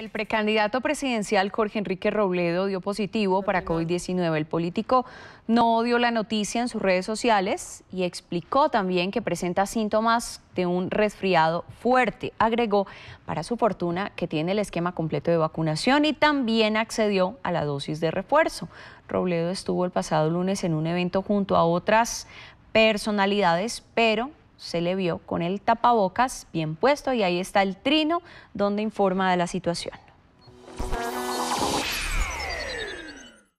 El precandidato presidencial Jorge Enrique Robledo dio positivo para COVID-19. El político no dio la noticia en sus redes sociales y explicó también que presenta síntomas de un resfriado fuerte. Agregó, para su fortuna, que tiene el esquema completo de vacunación y también accedió a la dosis de refuerzo. Robledo estuvo el pasado lunes en un evento junto a otras personalidades, pero se le vio con el tapabocas bien puesto y ahí está el trino donde informa de la situación.